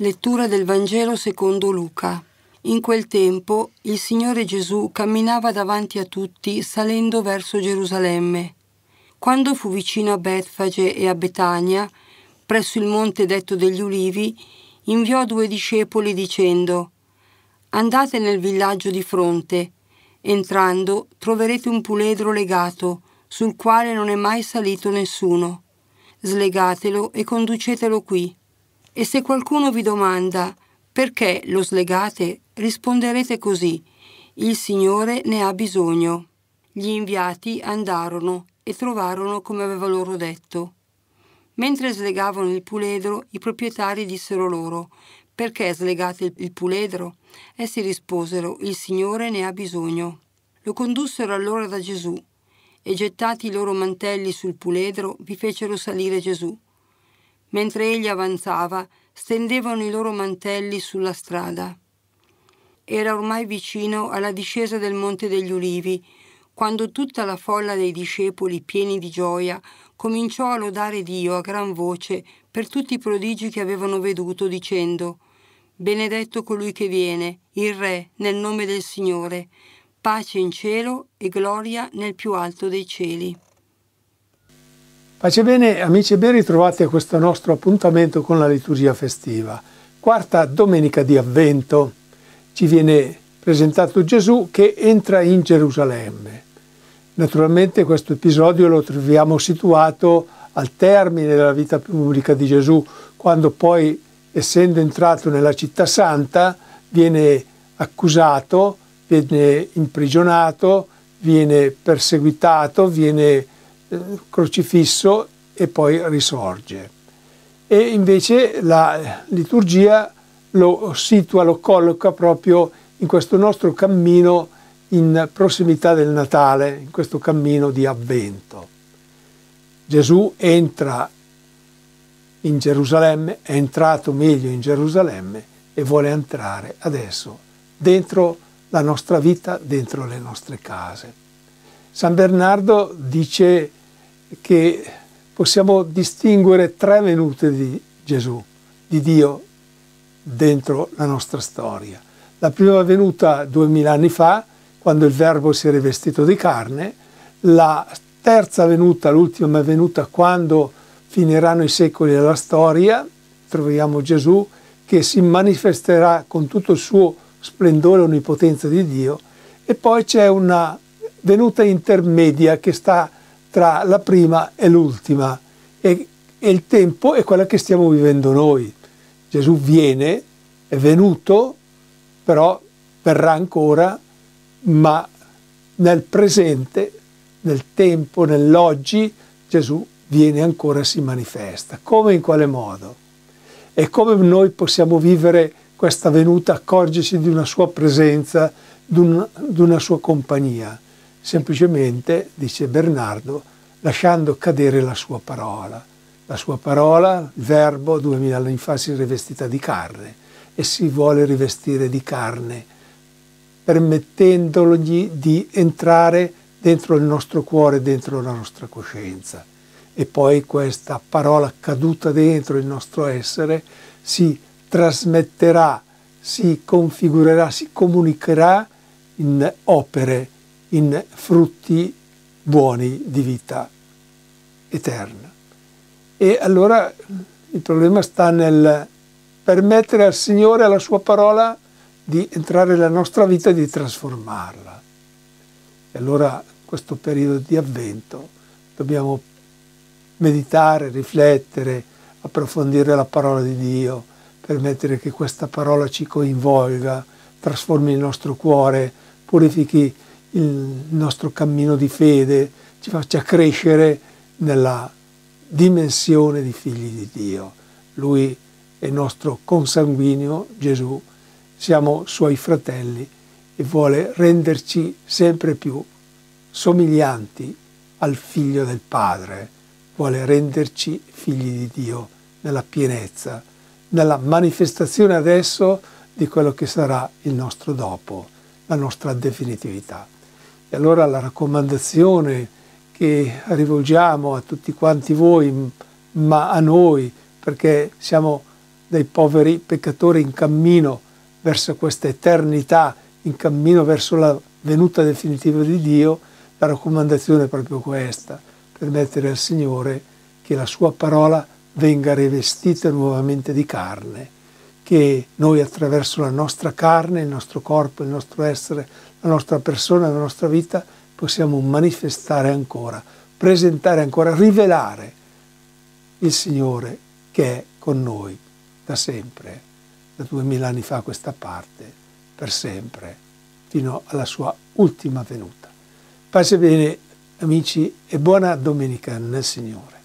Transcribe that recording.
Lettura del Vangelo secondo Luca. In quel tempo il Signore Gesù camminava davanti a tutti salendo verso Gerusalemme. Quando fu vicino a Betfage e a Betania, presso il monte detto degli ulivi, inviò due discepoli dicendo Andate nel villaggio di fronte. Entrando troverete un puledro legato, sul quale non è mai salito nessuno. Slegatelo e conducetelo qui. E se qualcuno vi domanda perché lo slegate, risponderete così, il Signore ne ha bisogno. Gli inviati andarono e trovarono come aveva loro detto. Mentre slegavano il puledro, i proprietari dissero loro, perché slegate il puledro? Essi risposero, il Signore ne ha bisogno. Lo condussero allora da Gesù e gettati i loro mantelli sul puledro, vi fecero salire Gesù mentre egli avanzava, stendevano i loro mantelli sulla strada. Era ormai vicino alla discesa del Monte degli Ulivi, quando tutta la folla dei discepoli, pieni di gioia, cominciò a lodare Dio a gran voce per tutti i prodigi che avevano veduto, dicendo Benedetto colui che viene, il Re, nel nome del Signore, pace in cielo e gloria nel più alto dei cieli. Pace bene amici e ben ritrovati a questo nostro appuntamento con la liturgia festiva. Quarta domenica di avvento ci viene presentato Gesù che entra in Gerusalemme. Naturalmente questo episodio lo troviamo situato al termine della vita pubblica di Gesù, quando poi, essendo entrato nella città santa, viene accusato, viene imprigionato, viene perseguitato, viene crocifisso e poi risorge. E invece la liturgia lo situa, lo colloca proprio in questo nostro cammino in prossimità del Natale, in questo cammino di avvento. Gesù entra in Gerusalemme, è entrato meglio in Gerusalemme e vuole entrare adesso dentro la nostra vita, dentro le nostre case. San Bernardo dice che possiamo distinguere tre venute di Gesù, di Dio, dentro la nostra storia. La prima venuta duemila anni fa, quando il Verbo si è rivestito di carne, la terza venuta, l'ultima venuta, quando finiranno i secoli della storia, troviamo Gesù che si manifesterà con tutto il suo splendore e onnipotenza di Dio, e poi c'è una venuta intermedia che sta tra la prima e l'ultima e, e il tempo è quello che stiamo vivendo noi. Gesù viene, è venuto, però verrà ancora, ma nel presente, nel tempo, nell'oggi, Gesù viene ancora e si manifesta. Come in quale modo? E come noi possiamo vivere questa venuta, accorgerci di una sua presenza, di una, di una sua compagnia? semplicemente, dice Bernardo, lasciando cadere la sua parola. La sua parola, il verbo, duemila anni fa si è rivestita di carne e si vuole rivestire di carne, permettendogli di entrare dentro il nostro cuore, dentro la nostra coscienza. E poi questa parola caduta dentro il nostro essere si trasmetterà, si configurerà, si comunicherà in opere in frutti buoni di vita eterna. E allora il problema sta nel permettere al Signore, alla sua parola, di entrare nella nostra vita e di trasformarla. E allora in questo periodo di avvento dobbiamo meditare, riflettere, approfondire la parola di Dio, permettere che questa parola ci coinvolga, trasformi il nostro cuore, purifichi il nostro cammino di fede, ci faccia crescere nella dimensione di figli di Dio. Lui è nostro consanguineo, Gesù, siamo suoi fratelli e vuole renderci sempre più somiglianti al figlio del Padre, vuole renderci figli di Dio nella pienezza, nella manifestazione adesso di quello che sarà il nostro dopo, la nostra definitività allora la raccomandazione che rivolgiamo a tutti quanti voi, ma a noi, perché siamo dei poveri peccatori in cammino verso questa eternità, in cammino verso la venuta definitiva di Dio, la raccomandazione è proprio questa, permettere al Signore che la sua parola venga rivestita nuovamente di carne, che noi attraverso la nostra carne, il nostro corpo, il nostro essere, la nostra persona, la nostra vita, possiamo manifestare ancora, presentare ancora, rivelare il Signore che è con noi da sempre, da duemila anni fa a questa parte, per sempre, fino alla sua ultima venuta. Pace bene amici e buona domenica nel Signore.